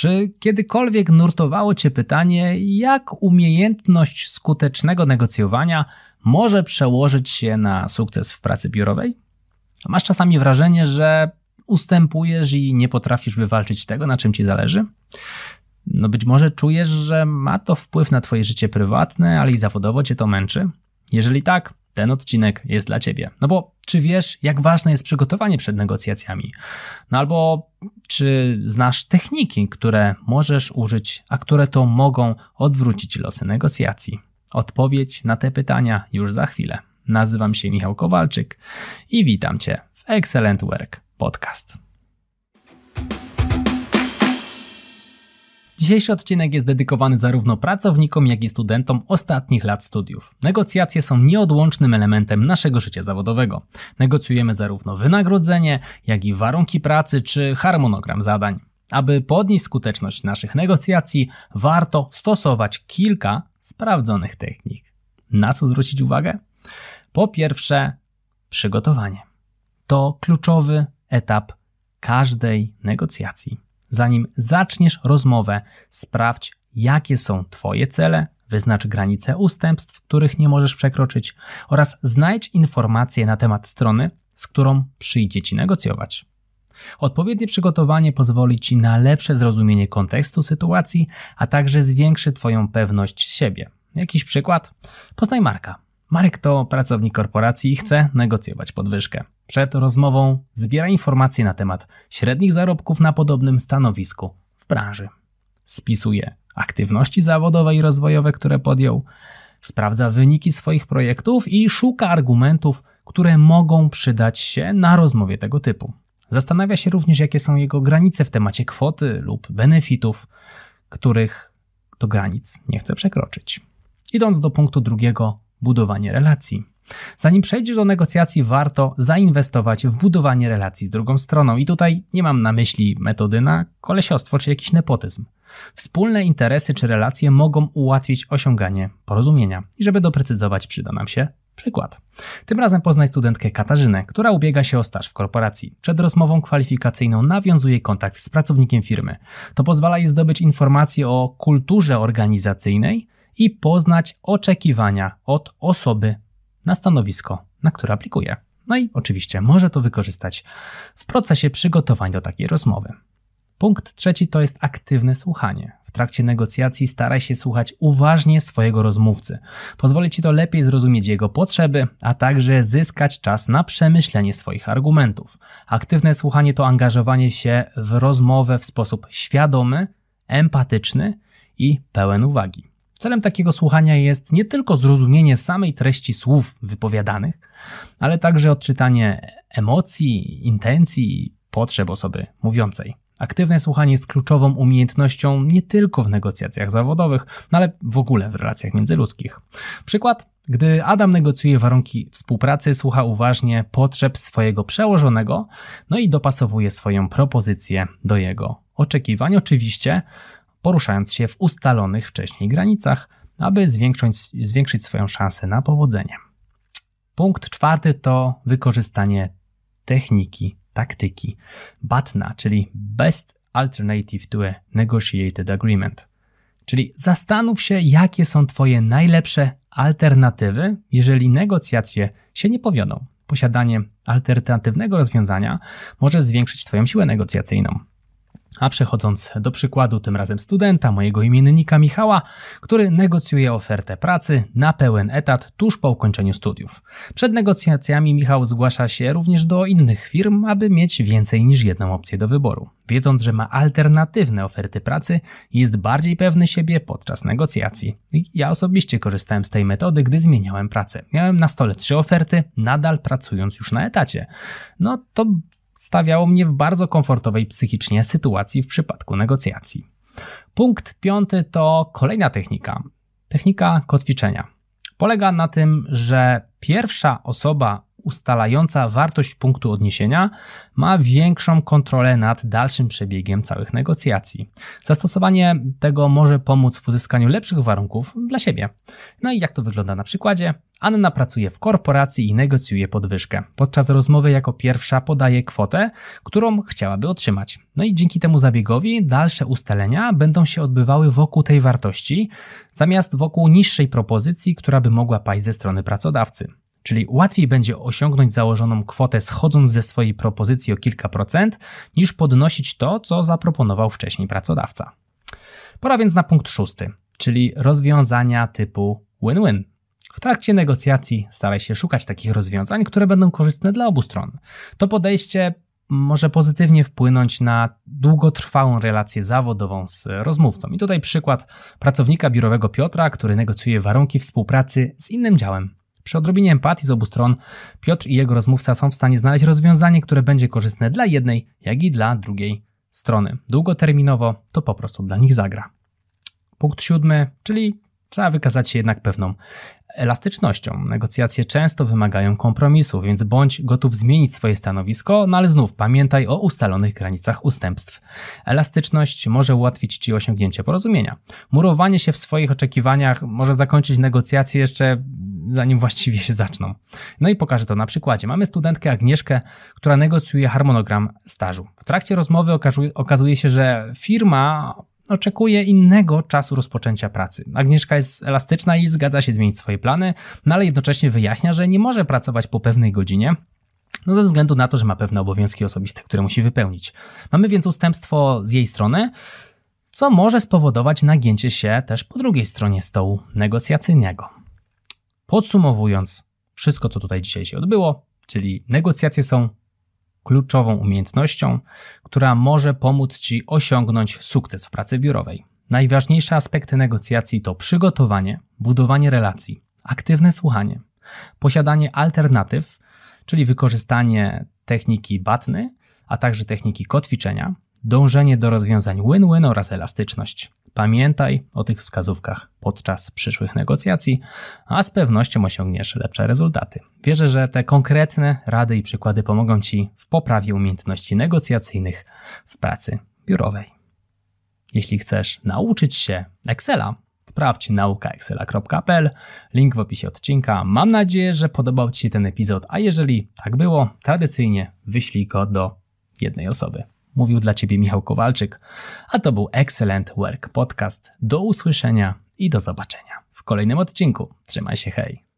Czy kiedykolwiek nurtowało Cię pytanie, jak umiejętność skutecznego negocjowania może przełożyć się na sukces w pracy biurowej? Masz czasami wrażenie, że ustępujesz i nie potrafisz wywalczyć tego, na czym Ci zależy? No być może czujesz, że ma to wpływ na Twoje życie prywatne, ale i zawodowo Cię to męczy? Jeżeli tak, ten odcinek jest dla Ciebie. No bo czy wiesz, jak ważne jest przygotowanie przed negocjacjami? No albo czy znasz techniki, które możesz użyć, a które to mogą odwrócić losy negocjacji? Odpowiedź na te pytania już za chwilę. Nazywam się Michał Kowalczyk i witam Cię w Excellent Work Podcast. Dzisiejszy odcinek jest dedykowany zarówno pracownikom, jak i studentom ostatnich lat studiów. Negocjacje są nieodłącznym elementem naszego życia zawodowego. Negocjujemy zarówno wynagrodzenie, jak i warunki pracy czy harmonogram zadań. Aby podnieść skuteczność naszych negocjacji, warto stosować kilka sprawdzonych technik. Na co zwrócić uwagę? Po pierwsze, przygotowanie. To kluczowy etap każdej negocjacji. Zanim zaczniesz rozmowę, sprawdź, jakie są Twoje cele, wyznacz granice ustępstw, których nie możesz przekroczyć, oraz znajdź informacje na temat strony, z którą przyjdzie Ci negocjować. Odpowiednie przygotowanie pozwoli Ci na lepsze zrozumienie kontekstu sytuacji, a także zwiększy Twoją pewność siebie. Jakiś przykład? Poznaj Marka. Marek to pracownik korporacji i chce negocjować podwyżkę. Przed rozmową zbiera informacje na temat średnich zarobków na podobnym stanowisku w branży. Spisuje aktywności zawodowe i rozwojowe, które podjął, sprawdza wyniki swoich projektów i szuka argumentów, które mogą przydać się na rozmowie tego typu. Zastanawia się również, jakie są jego granice w temacie kwoty lub benefitów, których to granic nie chce przekroczyć. Idąc do punktu drugiego, budowanie relacji. Zanim przejdziesz do negocjacji, warto zainwestować w budowanie relacji z drugą stroną. I tutaj nie mam na myśli metody na kolesiostwo czy jakiś nepotyzm. Wspólne interesy czy relacje mogą ułatwić osiąganie porozumienia. I żeby doprecyzować, przyda nam się przykład. Tym razem poznaj studentkę Katarzynę, która ubiega się o staż w korporacji. Przed rozmową kwalifikacyjną nawiązuje kontakt z pracownikiem firmy. To pozwala jej zdobyć informacje o kulturze organizacyjnej i poznać oczekiwania od osoby na stanowisko, na które aplikuje. No i oczywiście może to wykorzystać w procesie przygotowań do takiej rozmowy. Punkt trzeci to jest aktywne słuchanie. W trakcie negocjacji staraj się słuchać uważnie swojego rozmówcy. Pozwoli ci to lepiej zrozumieć jego potrzeby, a także zyskać czas na przemyślenie swoich argumentów. Aktywne słuchanie to angażowanie się w rozmowę w sposób świadomy, empatyczny i pełen uwagi. Celem takiego słuchania jest nie tylko zrozumienie samej treści słów wypowiadanych, ale także odczytanie emocji, intencji i potrzeb osoby mówiącej. Aktywne słuchanie jest kluczową umiejętnością nie tylko w negocjacjach zawodowych, no ale w ogóle w relacjach międzyludzkich. Przykład, gdy Adam negocjuje warunki współpracy, słucha uważnie potrzeb swojego przełożonego, no i dopasowuje swoją propozycję do jego oczekiwań. Oczywiście poruszając się w ustalonych wcześniej granicach, aby zwiększyć, zwiększyć swoją szansę na powodzenie. Punkt czwarty to wykorzystanie techniki, taktyki BATNA, czyli Best Alternative to a Negotiated Agreement. Czyli zastanów się, jakie są Twoje najlepsze alternatywy, jeżeli negocjacje się nie powiodą. Posiadanie alternatywnego rozwiązania może zwiększyć Twoją siłę negocjacyjną. A przechodząc do przykładu tym razem studenta, mojego imiennika Michała, który negocjuje ofertę pracy na pełen etat tuż po ukończeniu studiów. Przed negocjacjami Michał zgłasza się również do innych firm, aby mieć więcej niż jedną opcję do wyboru. Wiedząc, że ma alternatywne oferty pracy, jest bardziej pewny siebie podczas negocjacji. Ja osobiście korzystałem z tej metody, gdy zmieniałem pracę. Miałem na stole trzy oferty, nadal pracując już na etacie. No to stawiało mnie w bardzo komfortowej psychicznie sytuacji w przypadku negocjacji. Punkt piąty to kolejna technika. Technika kotwiczenia. Polega na tym, że pierwsza osoba ustalająca wartość punktu odniesienia ma większą kontrolę nad dalszym przebiegiem całych negocjacji. Zastosowanie tego może pomóc w uzyskaniu lepszych warunków dla siebie. No i jak to wygląda na przykładzie? Anna pracuje w korporacji i negocjuje podwyżkę. Podczas rozmowy jako pierwsza podaje kwotę, którą chciałaby otrzymać. No i dzięki temu zabiegowi dalsze ustalenia będą się odbywały wokół tej wartości, zamiast wokół niższej propozycji, która by mogła paść ze strony pracodawcy. Czyli łatwiej będzie osiągnąć założoną kwotę schodząc ze swojej propozycji o kilka procent, niż podnosić to, co zaproponował wcześniej pracodawca. Pora więc na punkt szósty, czyli rozwiązania typu win-win. W trakcie negocjacji staraj się szukać takich rozwiązań, które będą korzystne dla obu stron. To podejście może pozytywnie wpłynąć na długotrwałą relację zawodową z rozmówcą. I tutaj przykład pracownika biurowego Piotra, który negocjuje warunki współpracy z innym działem. Przy odrobinie empatii z obu stron, Piotr i jego rozmówca są w stanie znaleźć rozwiązanie, które będzie korzystne dla jednej, jak i dla drugiej strony. Długoterminowo to po prostu dla nich zagra. Punkt siódmy, czyli trzeba wykazać się jednak pewną elastycznością. Negocjacje często wymagają kompromisu, więc bądź gotów zmienić swoje stanowisko, no ale znów pamiętaj o ustalonych granicach ustępstw. Elastyczność może ułatwić Ci osiągnięcie porozumienia. Murowanie się w swoich oczekiwaniach może zakończyć negocjacje jeszcze zanim właściwie się zaczną. No i pokażę to na przykładzie. Mamy studentkę Agnieszkę, która negocjuje harmonogram stażu. W trakcie rozmowy okazuje się, że firma oczekuje innego czasu rozpoczęcia pracy. Agnieszka jest elastyczna i zgadza się zmienić swoje plany, no ale jednocześnie wyjaśnia, że nie może pracować po pewnej godzinie, no ze względu na to, że ma pewne obowiązki osobiste, które musi wypełnić. Mamy więc ustępstwo z jej strony, co może spowodować nagięcie się też po drugiej stronie stołu negocjacyjnego. Podsumowując wszystko, co tutaj dzisiaj się odbyło, czyli negocjacje są kluczową umiejętnością, która może pomóc Ci osiągnąć sukces w pracy biurowej. Najważniejsze aspekty negocjacji to przygotowanie, budowanie relacji, aktywne słuchanie, posiadanie alternatyw, czyli wykorzystanie techniki batny, a także techniki kotwiczenia, dążenie do rozwiązań win-win oraz elastyczność. Pamiętaj o tych wskazówkach podczas przyszłych negocjacji, a z pewnością osiągniesz lepsze rezultaty. Wierzę, że te konkretne rady i przykłady pomogą Ci w poprawie umiejętności negocjacyjnych w pracy biurowej. Jeśli chcesz nauczyć się Excela, sprawdź naukaexcela.pl, link w opisie odcinka. Mam nadzieję, że podobał Ci się ten epizod, a jeżeli tak było, tradycyjnie wyślij go do jednej osoby. Mówił dla Ciebie Michał Kowalczyk, a to był Excellent Work Podcast. Do usłyszenia i do zobaczenia w kolejnym odcinku. Trzymaj się, hej!